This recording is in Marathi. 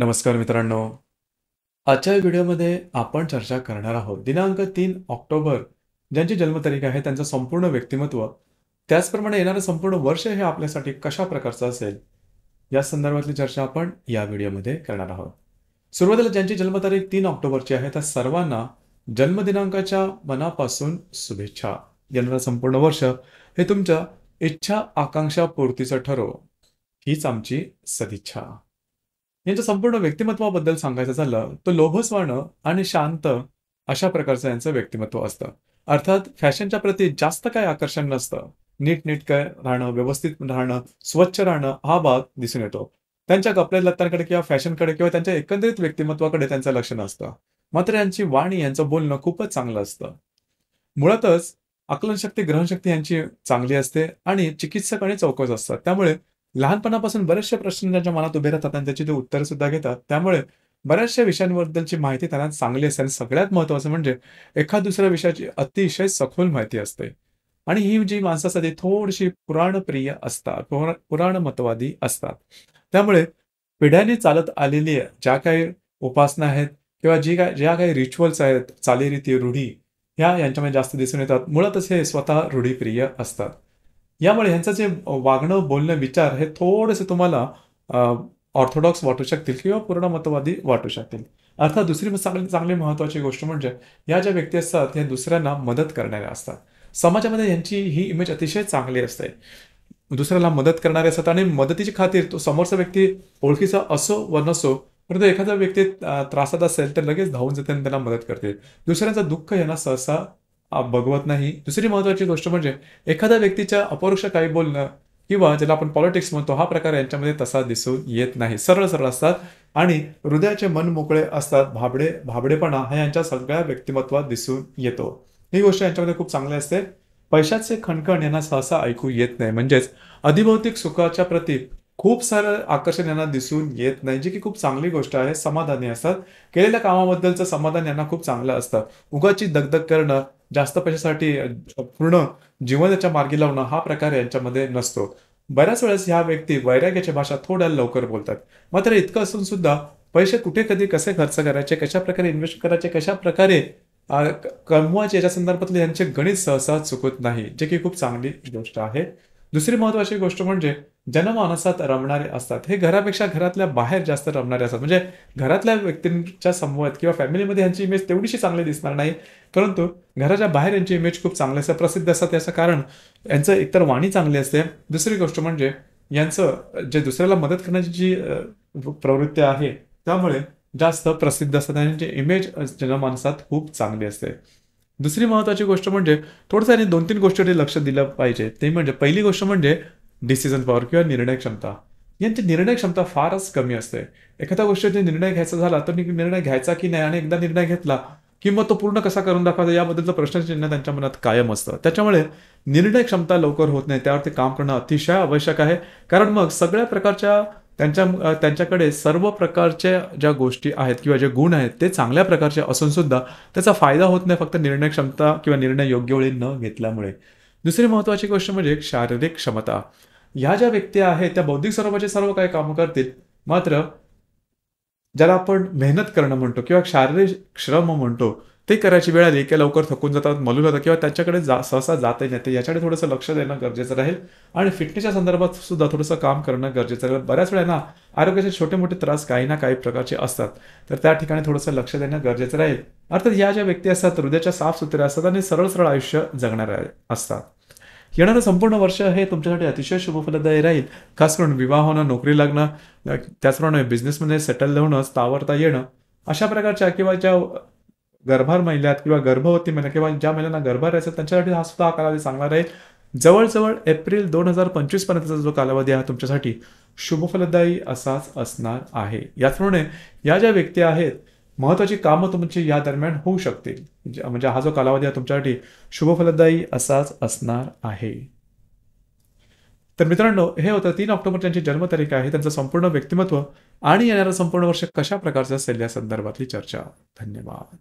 नमस्कार मित्रांनो आजच्या व्हिडिओमध्ये आपण चर्चा करणार आहोत दिनांक तीन ऑक्टोबर ज्यांची जन्मतारीख आहे त्यांचं संपूर्ण व्यक्तिमत्व त्याचप्रमाणे येणारं संपूर्ण वर्ष हे आपल्यासाठी कशा प्रकारचं असेल या संदर्भातली चर्चा आपण या व्हिडिओमध्ये करणार आहोत सुरुवातीला ज्यांची जन्मतारीख तीन ऑक्टोबरची आहे त्या सर्वांना जन्मदिनांकाच्या मनापासून शुभेच्छा येणारं संपूर्ण वर्ष हे तुमच्या इच्छा आकांक्षा पूर्तीचं ठरव हीच आमची सदिच्छा यांच्या संपूर्ण व्यक्तिमत्वाबद्दल सांगायचं झालं तर लोभस्वानं आणि शांत अशा प्रकारचं यांचं व्यक्तिमत्व असतं अर्थात फॅशनच्या प्रती जास्त काय आकर्षण नसतं नीट नीट काय राहणं व्यवस्थित राहणं स्वच्छ राहणं हा भाग दिसून येतो त्यांच्या कपड्या लत्तांकडे किंवा फॅशनकडे किंवा त्यांच्या एकंदरीत व्यक्तिमत्वाकडे त्यांचं लक्ष नसतं मात्र यांची वाणी यांचं बोलणं खूपच चांगलं असतं मुळातच आकलनशक्ती ग्रहणशक्ती यांची चांगली असते आणि चिकित्सक आणि चौकस असतात त्यामुळे लहानपणापासून बरेचसे प्रश्न त्यांच्या मनात उभे राहतात आणि त्याची ते उत्तर सुद्धा घेतात त्यामुळे बऱ्याचशा विषयांबद्दलची माहिती त्यांना चांगली असते आणि सगळ्यात महत्वाचं म्हणजे एखाद दुसऱ्या विषयाची अतिशय सखोल माहिती असते आणि ही जी माणसं असतात ती थोडीशी पुराणप्रिय असतात पुराणमतवादी असतात त्यामुळे पिढ्याने चालत आलेली ज्या काही उपासना आहेत किंवा जी काय ज्या काही रिच्युअल्स आहेत चालीरीती रूढी ह्या यांच्यामध्ये जास्त दिसून येतात मुळातच हे स्वतः रूढीप्रिय असतात यामुळे ह्यांचं जे वागणं बोलणं विचार हे थोडेसे तुम्हाला ऑर्थोडॉक्स वाटू शकतील किंवा पूर्ण मतवादी वाटू शकतील अर्थात दुसरी चांगली चांगली महत्वाची गोष्ट म्हणजे या ज्या व्यक्ती असतात हे दुसऱ्यांना मदत करणाऱ्या असतात समाजामध्ये यांची ही इमेज अतिशय चांगली असते दुसऱ्याला मदत करणारे असतात आणि मदतीची खातीर तो समोरचा व्यक्ती ओळखीचा असो व नसो परंतु एखादा व्यक्ती त्रासात असेल तर लगेच धावून जाते आणि त्यांना मदत करते दुसऱ्यांचं दुःख यांना सहसा बघवत नाही दुसरी महत्वाची गोष्ट म्हणजे एखाद्या व्यक्तीच्या अपरुक्ष काही बोलणं किंवा ज्याला आपण पॉलिटिक्स म्हणतो हा प्रकार यांच्यामध्ये तसा दिसून येत नाही सरळ सरळ असतात आणि हृदयाचे मन मोकळे असतात भाबडे भाबडेपणा हा यांच्या सगळ्या व्यक्तिमत्वात दिसून येतो ही गोष्ट यांच्यामध्ये खूप चांगली असते पैशाचे खणखण यांना सहसा ऐकू येत नाही म्हणजेच अधिभौतिक सुखाच्या प्रती खूप सारं आकर्षण यांना दिसून येत नाही जी की खूप चांगली गोष्ट आहे समाधानी असतात केलेल्या कामाबद्दलचं समाधान यांना खूप चांगलं असतं उगाची दगदग करणं जास्त पैशासाठी पूर्ण जीवन त्याच्या मार्गी लावणं हा प्रकार यांच्यामध्ये नसतो बऱ्याच वेळेस ह्या व्यक्ती वैराग्याच्या भाषा थोड्या लवकर बोलतात मात्र इतकं असून सुद्धा पैसे कुठे कधी कसे खर्च करायचे कशा प्रकारे इन्व्हेस्ट करायचे कशा प्रकारे कमवायचे याच्या संदर्भातले यांचे गणित सहसा चुकत नाही जे की खूप चांगली गोष्ट आहे दुसरी महत्वाची गोष्ट म्हणजे जनमानसात रमणारे असतात हे घरापेक्षा घरातल्या बाहेर जास्त रमणारे असतात म्हणजे घरातल्या व्यक्तींच्या समूहात किंवा फॅमिलीमध्ये यांची इमेज तेवढीशी चांगली दिसणार नाही परंतु घराच्या बाहेर यांची इमेज खूप चांगली असते प्रसिद्ध असतात याचं कारण यांचं एकतर वाणी चांगली असते दुसरी गोष्ट म्हणजे यांचं जे दुसऱ्याला मदत करण्याची जी प्रवृत्ती आहे त्यामुळे जास्त प्रसिद्ध असतात आणि इमेज जनमानसात खूप चांगली असते दुसरी महत्त्वाची गोष्ट म्हणजे थोडंसं यांनी दोन तीन गोष्टीकडे लक्ष दिलं पाहिजे ते म्हणजे पहिली गोष्ट म्हणजे डिसिजन पॉवर किंवा निर्णय क्षमता यांची निर्णय क्षमता फारच कमी असते एखाद्या गोष्टीचा निर्णय घ्यायचा झाला तर निर्णय घ्यायचा की नाही आणि एकदा निर्णय घेतला की मग तो पूर्ण कसा करून दाखवायचा याबद्दलचं प्रश्नचिन्ह त्यांच्या मनात कायम असतं त्याच्यामुळे निर्णय क्षमता लवकर होत नाही त्यावरती काम करणं अतिशय आवश्यक आहे कारण मग सगळ्या प्रकारच्या त्यांच्या त्यांच्याकडे सर्व प्रकारच्या ज्या गोष्टी आहेत किंवा जे गुण आहेत ते चांगल्या प्रकारचे असून सुद्धा त्याचा फायदा होत नाही फक्त निर्णय क्षमता किंवा निर्णय योग्य वेळी न घेतल्यामुळे दुसरी महत्वाची गोष्ट म्हणजे शारीरिक क्षमता ह्या ज्या व्यक्ती आहेत त्या बौद्धिक स्वरूपाचे सर्व काही काम करतील मात्र ज्याला आपण मेहनत करणं म्हणतो किंवा शारीरिक श्रम म्हणतो ते करायची वेळ आली की लवकर थकून जातात मलून जातात किंवा त्यांच्याकडे जा सहसा जाते नाही याच्याकडे थोडंसं लक्ष देणं गरजेचं राहील आणि फिटनेसच्या संदर्भात सुद्धा थोडंसं काम करणं गरजेचं राहील बऱ्याच वेळा ना आरोग्याचे छोटे मोठे त्रास काही ना काही प्रकारचे असतात तर त्या ठिकाणी थोडंसं लक्ष देणं गरजेचं राहील अर्थात या ज्या व्यक्ती असतात हृदयाच्या साफसुथरे असतात आणि सरळ सरळ आयुष्य जगणाऱ्या असतात येणारं संपूर्ण वर्ष हे तुमच्यासाठी अतिशय शुभफलदायी राहील खास करून विवाह होणं नोकरी लागणं त्याचप्रमाणे बिझनेसमध्ये सेटल होणं स्थावरता येणं अशा प्रकारच्या किंवा ज्या गर्भार महिलात किंवा गर्भवती महिला किंवा ज्या महिलांना गर्भार असेल त्यांच्यासाठी हा सुद्धा हा कालावधी सांगणार आहे जवळजवळ एप्रिल दोन हजार पंचवीस पर्यंतचा जो कालावधी आहे तुमच्यासाठी शुभफलदायी असाच असणार आहे याचप्रमाणे या ज्या व्यक्ती आहेत महत्वाची कामं तुमची या दरम्यान होऊ शकतील म्हणजे, म्हणजे हा जो कालावधी आहे तुमच्यासाठी शुभफलदायी असाच असणार आहे तर मित्रांनो हे होतं तीन ऑक्टोबर त्यांची जन्मतारीख आहे त्यांचं संपूर्ण व्यक्तिमत्व आणि येणारं संपूर्ण वर्ष कशा प्रकारचं असेल या संदर्भातली चर्चा धन्यवाद